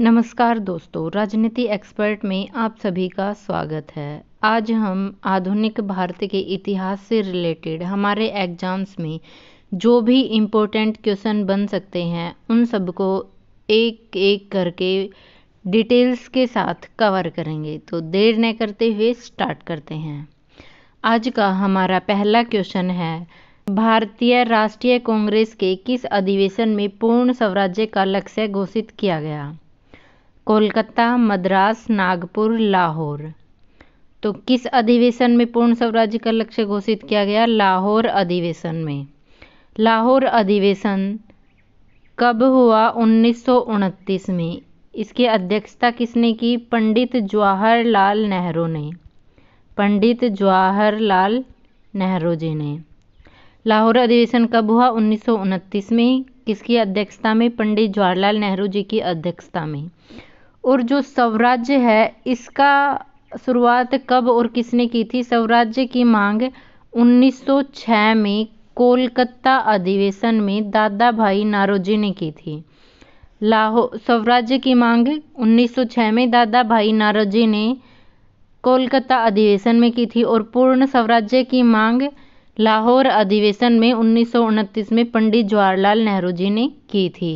नमस्कार दोस्तों राजनीति एक्सपर्ट में आप सभी का स्वागत है आज हम आधुनिक भारत के इतिहास से रिलेटेड हमारे एग्जाम्स में जो भी इम्पोर्टेंट क्वेश्चन बन सकते हैं उन सबको एक एक करके डिटेल्स के साथ कवर करेंगे तो देर न करते हुए स्टार्ट करते हैं आज का हमारा पहला क्वेश्चन है भारतीय राष्ट्रीय कांग्रेस के किस अधिवेशन में पूर्ण स्वराज्य का लक्ष्य घोषित किया गया कोलकाता मद्रास नागपुर लाहौर तो किस अधिवेशन में पूर्ण स्वराज्य का लक्ष्य घोषित किया गया लाहौर अधिवेशन में लाहौर अधिवेशन कब हुआ उन्नीस में इसकी अध्यक्षता किसने की पंडित जवाहरलाल नेहरू ने पंडित जवाहरलाल नेहरू जी ने लाहौर अधिवेशन कब हुआ उन्नीस में किसकी अध्यक्षता में पंडित जवाहरलाल नेहरू जी की अध्यक्षता में और जो स्वराज्य है इसका शुरुआत कब और किसने की थी स्वराज्य की मांग 1906 में कोलकाता अधिवेशन में दादा भाई नारोजी ने की थी लाहौर स्वराज्य की मांग 1906 में दादा भाई नारोजी ने कोलकाता अधिवेशन में की थी और पूर्ण स्वराज्य की मांग लाहौर अधिवेशन में उन्नीस में पंडित जवाहरलाल नेहरू जी ने की थी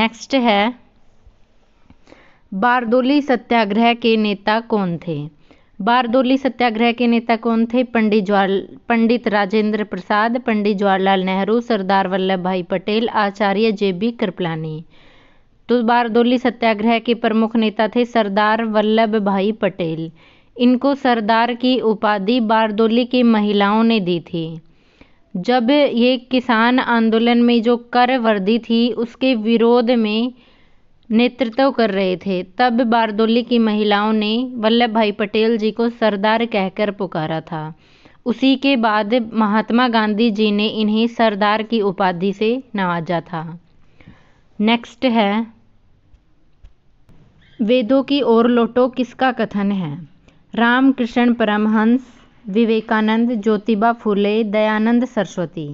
नेक्स्ट है बारदोली सत्याग्रह के नेता कौन थे बारदोली सत्याग्रह के नेता कौन थे पंडित ज्वाल पंडित राजेंद्र प्रसाद पंडित जवाहरलाल नेहरू सरदार वल्लभ भाई पटेल आचार्य जे बी कृपलानी तो बारदोली सत्याग्रह के प्रमुख नेता थे सरदार वल्लभ भाई पटेल इनको सरदार की उपाधि बारदोली की महिलाओं ने दी थी जब ये किसान आंदोलन में जो कर वर्दी थी उसके विरोध में नेतृत्व कर रहे थे तब बारदोली की महिलाओं ने वल्लभ भाई पटेल जी को सरदार कहकर पुकारा था उसी के बाद महात्मा गांधी जी ने इन्हें सरदार की उपाधि से नवाजा था नेक्स्ट है वेदों की ओर लोटो किसका कथन है रामकृष्ण परमहंस विवेकानंद ज्योतिबा फूले दयानंद सरस्वती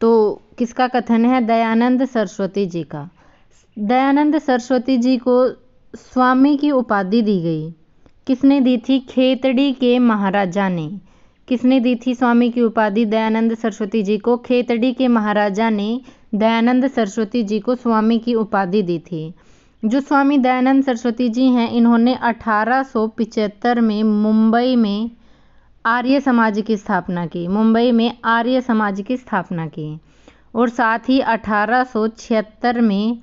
तो किसका कथन है दयानंद सरस्वती जी का दयानंद सरस्वती जी को स्वामी की उपाधि दी गई किसने दी थी खेतड़ी के महाराजा ने किसने दी थी स्वामी की उपाधि दयानंद सरस्वती जी को खेतड़ी के महाराजा ने दयानंद सरस्वती जी को स्वामी की उपाधि दी थी जो स्वामी दयानंद सरस्वती जी हैं इन्होंने अठारह में मुंबई में आर्य समाज की स्थापना की मुंबई में आर्य समाज की स्थापना की और साथ ही 1876 में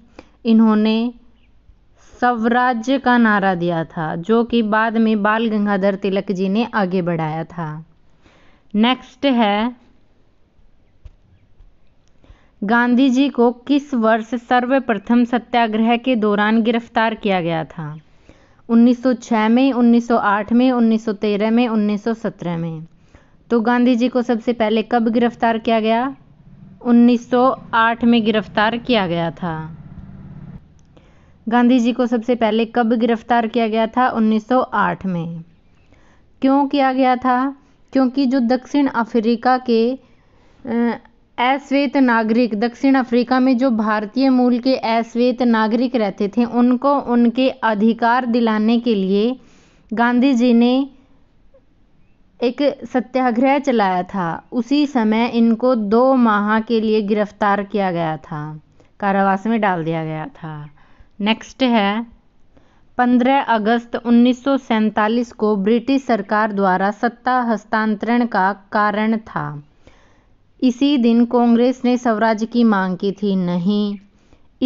इन्होंने स्वराज्य का नारा दिया था जो कि बाद में बाल गंगाधर तिलक जी ने आगे बढ़ाया था नेक्स्ट है गांधी जी को किस वर्ष सर्वप्रथम सत्याग्रह के दौरान गिरफ्तार किया गया था 1906 में 1908 में 1913 में 1917 में तो गांधी जी को सबसे पहले कब गिरफ्तार किया गया 1908 में गिरफ्तार किया गया था गांधी जी को सबसे पहले कब गिरफ्तार किया गया था 1908 में क्यों किया गया था क्योंकि जो दक्षिण अफ्रीका के अश्वेत नागरिक दक्षिण अफ्रीका में जो भारतीय मूल के अश्वेत नागरिक रहते थे उनको उनके अधिकार दिलाने के लिए गांधी जी ने एक सत्याग्रह चलाया था उसी समय इनको दो माह के लिए गिरफ्तार किया गया था कारावास में डाल दिया गया था नेक्स्ट है 15 अगस्त उन्नीस को ब्रिटिश सरकार द्वारा सत्ता हस्तांतरण का कारण था इसी दिन कांग्रेस ने स्वराज की मांग की थी नहीं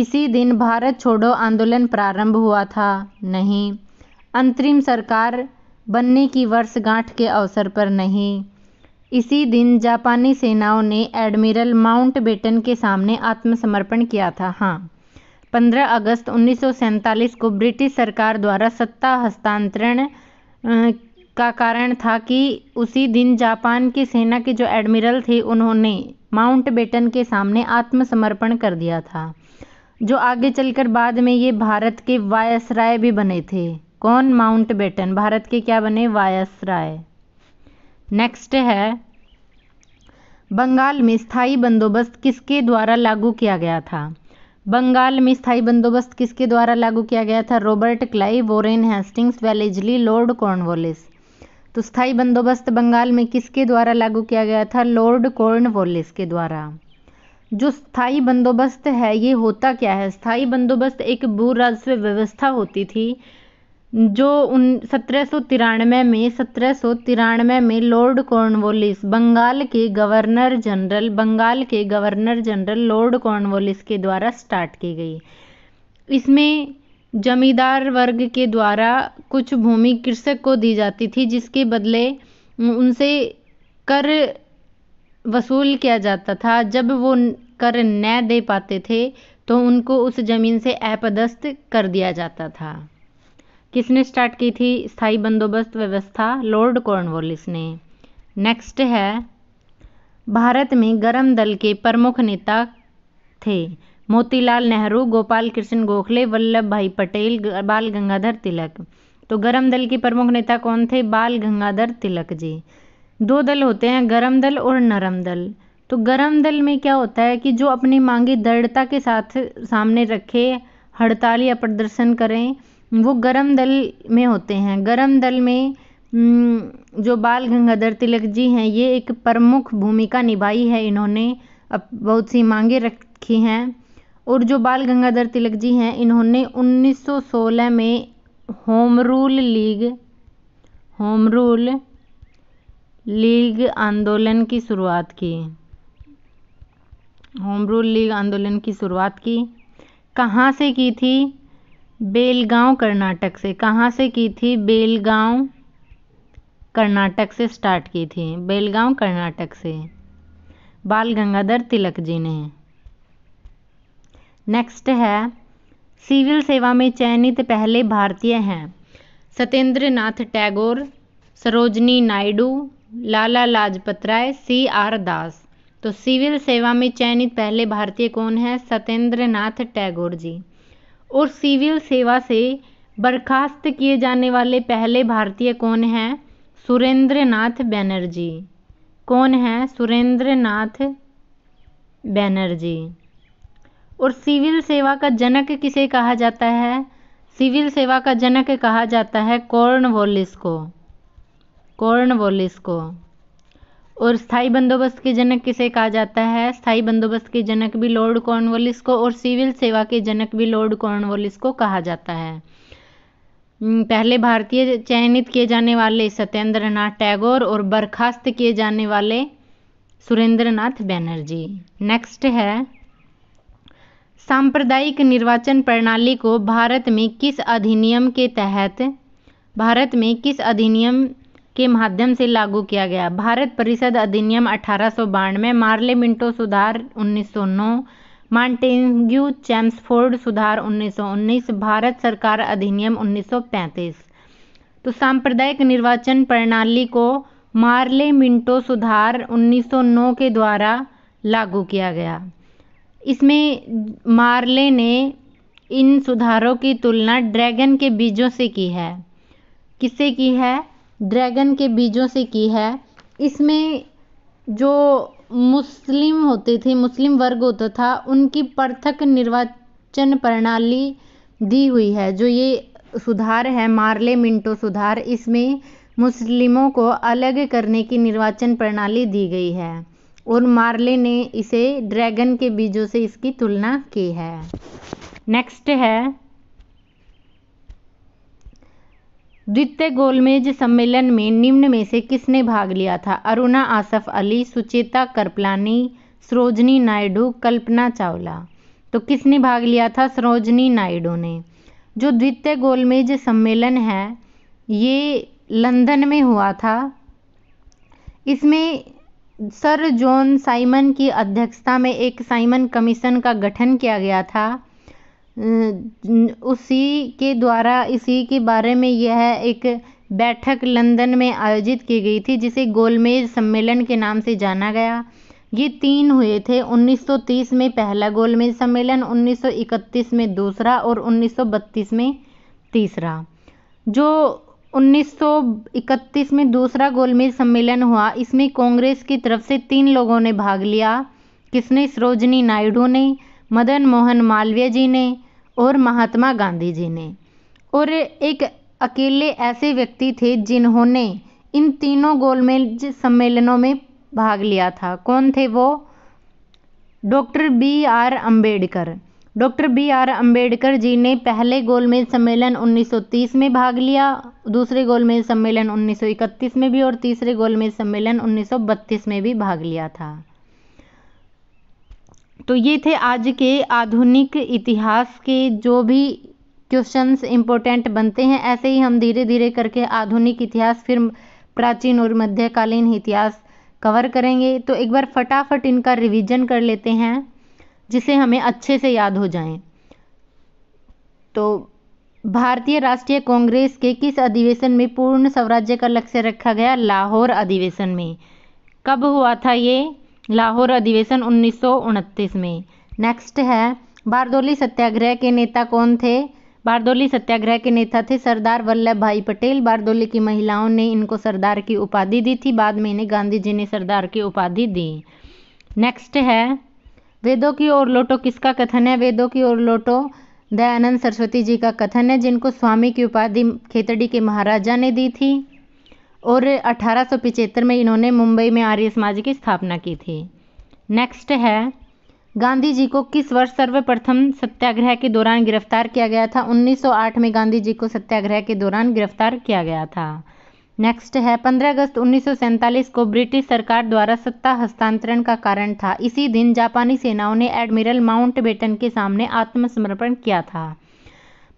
इसी दिन भारत छोड़ो आंदोलन प्रारंभ हुआ था नहीं अंतरिम सरकार बनने की वर्षगांठ के अवसर पर नहीं इसी दिन जापानी सेनाओं ने एडमिरल माउंटबेटन के सामने आत्मसमर्पण किया था हाँ 15 अगस्त उन्नीस को ब्रिटिश सरकार द्वारा सत्ता हस्तांतरण का कारण था कि उसी दिन जापान की सेना के जो एडमिरल थे उन्होंने माउंट बेटन के सामने आत्मसमर्पण कर दिया था जो आगे चलकर बाद में ये भारत के वायसराय भी बने थे कौन माउंट बेटन भारत के क्या बने वायसराय नेक्स्ट है बंगाल में स्थायी बंदोबस्त किसके द्वारा लागू किया गया था बंगाल में स्थायी बंदोबस्त किसके द्वारा लागू किया गया था Robert Clive Warren Hastings Wellesley Lord Cornwallis तो स्थायी बंदोबस्त बंगाल में किसके द्वारा लागू किया गया था लॉर्ड कॉर्नवॉलिस के द्वारा जो स्थायी बंदोबस्त है ये होता क्या है स्थायी बंदोबस्त एक भू राजस्व व्यवस्था होती थी जो उन सत्रह तिरानवे में सत्रह तिरानवे में लॉर्ड कॉर्नवॉलिस बंगाल के गवर्नर जनरल बंगाल के गवर्नर जनरल लॉर्ड कॉर्नवोलिस के द्वारा स्टार्ट की गई इसमें जमींदार वर्ग के द्वारा कुछ भूमि कृषक को दी जाती थी जिसके बदले उनसे कर वसूल किया जाता था जब वो कर न दे पाते थे तो उनको उस ज़मीन से अपदस्थ कर दिया जाता था किसने स्टार्ट की थी स्थायी बंदोबस्त व्यवस्था लॉर्ड कॉर्नवॉलिस ने नेक्स्ट है भारत में गरम दल के प्रमुख नेता थे मोतीलाल नेहरू गोपाल कृष्ण गोखले वल्लभ भाई पटेल बाल गंगाधर तिलक तो गरम दल के प्रमुख नेता कौन थे बाल गंगाधर तिलक जी दो दल होते हैं गरम दल और नरम दल तो गरम दल में क्या होता है कि जो अपनी मांगे दृढ़ता के साथ सामने रखे हड़ताल या प्रदर्शन करें वो गर्म दल में होते हैं गर्म दल में जो बाल गंगाधर तिलक जी हैं ये एक प्रमुख भूमिका निभाई है इन्होंने अब बहुत सी मांगे रखी हैं और जो बाल गंगाधर तिलक जी हैं इन्होंने 1916 में Home Rule League Home Rule League आंदोलन की शुरुआत की होम रूल लीग आंदोलन की शुरुआत की कहाँ से की थी बेलगांव कर्नाटक से कहाँ से की थी बेलगांव कर्नाटक से स्टार्ट की थी बेलगांव कर्नाटक से बाल गंगाधर तिलक जी ने नेक्स्ट है सिविल सेवा में चयनित पहले भारतीय हैं सत्येंद्र नाथ टैगोर सरोजनी नायडू लाला लाजपत राय सी आर दास तो सिविल सेवा में चयनित पहले भारतीय कौन है सत्येंद्र नाथ टैगोर जी और सिविल सेवा से बर्खास्त किए जाने वाले पहले भारतीय कौन हैं सुरेंद्र नाथ बैनर्जी कौन है सुरेंद्र नाथ बैनर्जी और सिविल सेवा का जनक किसे कहा जाता है सिविल सेवा का जनक कहा जाता है कॉर्नवॉलिस को कॉर्नवॉलिस को और स्थाई बंदोबस्त के जनक किसे कहा जाता है स्थाई बंदोबस्त के जनक भी लॉर्ड कॉर्नवालिस को और सिविल सेवा के जनक भी लॉर्ड कॉर्नवालिस को कहा जाता है पहले भारतीय चयनित किए जाने वाले सत्येंद्र नाथ टैगोर और बर्खास्त किए जाने वाले सुरेंद्र नाथ बैनर्जी नेक्स्ट है सांप्रदायिक निर्वाचन प्रणाली को भारत में किस अधिनियम के तहत भारत में किस अधिनियम के माध्यम से लागू किया गया भारत परिषद अधिनियम अठारह में मार्ले मिंटो सुधार 1909 मॉन्टेग्यू चैम्सफोर्ड सुधार 1919 भारत सरकार अधिनियम 1935 तो सांप्रदायिक निर्वाचन प्रणाली को मार्ले मिंटो सुधार 1909 के द्वारा लागू किया गया इसमें मार्ले ने इन सुधारों की तुलना ड्रैगन के बीजों से की है किससे की है ड्रैगन के बीजों से की है इसमें जो मुस्लिम होते थे मुस्लिम वर्ग होता था उनकी पृथक निर्वाचन प्रणाली दी हुई है जो ये सुधार है मार्ले मिंटो सुधार इसमें मुस्लिमों को अलग करने की निर्वाचन प्रणाली दी गई है और मार्ले ने इसे ड्रैगन के बीजों से इसकी तुलना की है नेक्स्ट है द्वितीय गोलमेज सम्मेलन में निम्न में से किसने भाग लिया था अरुणा आसफ अली सुचेता करपलानी सरोजनी नायडू कल्पना चावला तो किसने भाग लिया था सरोजनी नायडू ने जो द्वितीय गोलमेज सम्मेलन है ये लंदन में हुआ था इसमें सर जॉन साइमन की अध्यक्षता में एक साइमन कमीशन का गठन किया गया था उसी के द्वारा इसी के बारे में यह एक बैठक लंदन में आयोजित की गई थी जिसे गोलमेज सम्मेलन के नाम से जाना गया ये तीन हुए थे 1930 में पहला गोलमेज सम्मेलन 1931 में दूसरा और 1932 में तीसरा जो 1931 में दूसरा गोलमेज सम्मेलन हुआ इसमें कांग्रेस की तरफ से तीन लोगों ने भाग लिया किसने सरोजनी नायडू ने मदन मोहन मालवीय जी ने और महात्मा गांधी जी ने और एक अकेले ऐसे व्यक्ति थे जिन्होंने इन तीनों गोलमेज सम्मेलनों में भाग लिया था कौन थे वो doctor B R Ambedkar doctor B R Ambedkar ji ने पहले गोलमेज सम्मेलन 1930 में भाग लिया दूसरे गोलमेज सम्मेलन 1931 में भी और तीसरे गोलमेज सम्मेलन 1932 में भी भाग लिया था तो ये थे आज के आधुनिक इतिहास के जो भी क्वेश्चंस इम्पोर्टेंट बनते हैं ऐसे ही हम धीरे धीरे करके आधुनिक इतिहास फिर प्राचीन और मध्यकालीन इतिहास कवर करेंगे तो एक बार फटाफट इनका रिवीजन कर लेते हैं जिसे हमें अच्छे से याद हो जाए तो भारतीय राष्ट्रीय कांग्रेस के किस अधिवेशन में पूर्ण स्वराज्य का लक्ष्य रखा गया लाहौर अधिवेशन में कब हुआ था ये लाहौर अधिवेशन उन्नीस में नेक्स्ट है बारदोली सत्याग्रह के नेता कौन थे बारदोली सत्याग्रह के नेता थे सरदार वल्लभ भाई पटेल बारदोली की महिलाओं ने इनको सरदार की उपाधि दी थी बाद में इन्हें गांधी जी ने सरदार की उपाधि दी नेक्स्ट है वेदों की ओर लोटो किसका कथन है वेदों की ओर लोटो दयानंद सरस्वती जी का कथन है जिनको स्वामी की उपाधि खेतड़ी के महाराजा ने दी थी और अठारह में इन्होंने मुंबई में आर्य समाज की स्थापना की थी नेक्स्ट है गांधी जी को किस वर्ष सर्वप्रथम सत्याग्रह के दौरान गिरफ्तार किया गया था 1908 में गांधी जी को सत्याग्रह के दौरान गिरफ्तार किया गया था नेक्स्ट है 15 अगस्त उन्नीस को ब्रिटिश सरकार द्वारा सत्ता हस्तांतरण का कारण था इसी दिन जापानी सेनाओं ने एडमिरल माउंट बेटन के सामने आत्मसमर्पण किया था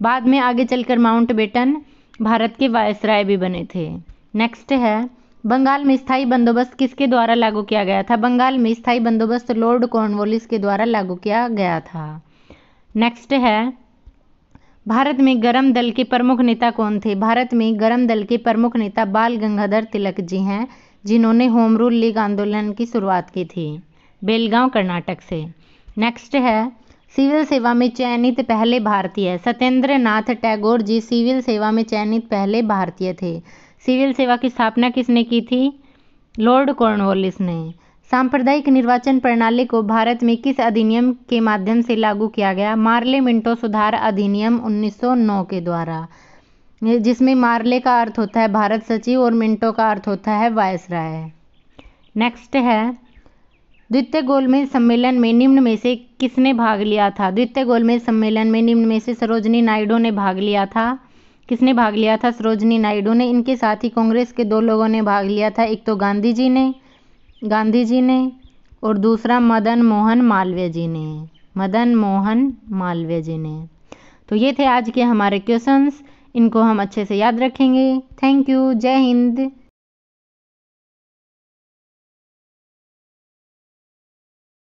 बाद में आगे चलकर माउंट बेटन भारत के वायसराय भी बने थे नेक्स्ट है बंगाल में स्थाई बंदोबस्त किसके द्वारा लागू किया गया था बंगाल में स्थाई बंदोबस्त लॉर्ड कॉर्नवोलिस के द्वारा लागू किया गया था नेक्स्ट है भारत में गरम दल के प्रमुख नेता कौन थे भारत में गरम दल के प्रमुख नेता बाल गंगाधर तिलक जी हैं जिन्होंने होम रूल लीग आंदोलन की शुरुआत की थी बेलगांव कर्नाटक से नेक्स्ट है सिविल सेवा में चयनित पहले भारतीय सत्येंद्र नाथ टैगोर जी सिविल सेवा में चयनित पहले भारतीय थे सिविल सेवा की स्थापना किसने की थी लॉर्ड कॉर्नवालिस ने सांप्रदायिक निर्वाचन प्रणाली को भारत में किस अधिनियम के माध्यम से लागू किया गया मार्ले मिंटो सुधार अधिनियम 1909 के द्वारा जिसमें मार्ले का अर्थ होता है भारत सचिव और मिंटो का अर्थ होता है वायस राय नेक्स्ट है द्वितीय गोलमेज सम्मेलन में निम्न में से किसने भाग लिया था द्वितीय गोलमेज सम्मेलन में निम्न में से सरोजनी नायडू ने भाग लिया था किसने भाग लिया था सरोजनी नायडू ने इनके साथ ही कांग्रेस के दो लोगों ने भाग लिया था एक तो गांधी जी ने गांधी जी ने और दूसरा मदन मोहन मालवीय जी ने मदन मोहन मालवीय जी ने तो ये थे आज के हमारे क्वेश्चंस इनको हम अच्छे से याद रखेंगे थैंक यू जय हिंद